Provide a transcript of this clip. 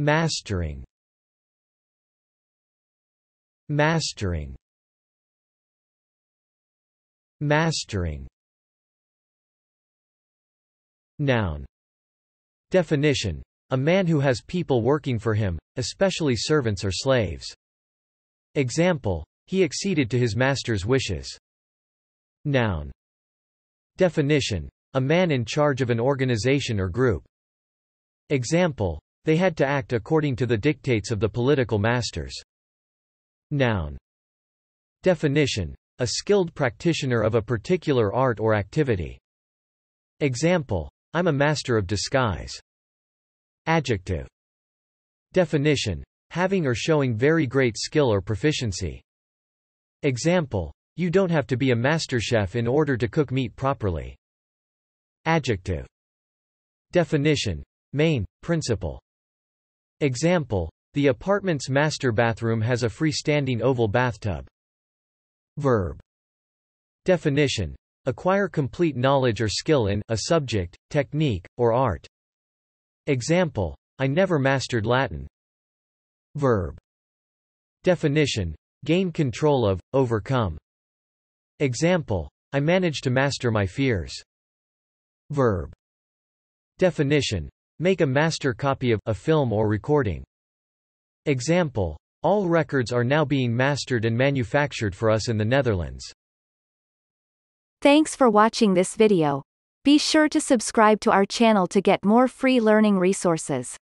Mastering Mastering Mastering Noun Definition a man who has people working for him, especially servants or slaves. Example, he acceded to his master's wishes. Noun. Definition, a man in charge of an organization or group. Example, they had to act according to the dictates of the political masters. Noun. Definition. A skilled practitioner of a particular art or activity. Example. I'm a master of disguise. Adjective. Definition. Having or showing very great skill or proficiency. Example. You don't have to be a master chef in order to cook meat properly. Adjective. Definition. Main, principle. Example. The apartment's master bathroom has a freestanding oval bathtub. Verb. Definition. Acquire complete knowledge or skill in a subject, technique, or art. Example. I never mastered Latin. Verb. Definition. Gain control of, overcome. Example. I managed to master my fears. Verb. Definition. Make a master copy of a film or recording. Example. All records are now being mastered and manufactured for us in the Netherlands. Thanks for watching this video. Be sure to subscribe to our channel to get more free learning resources.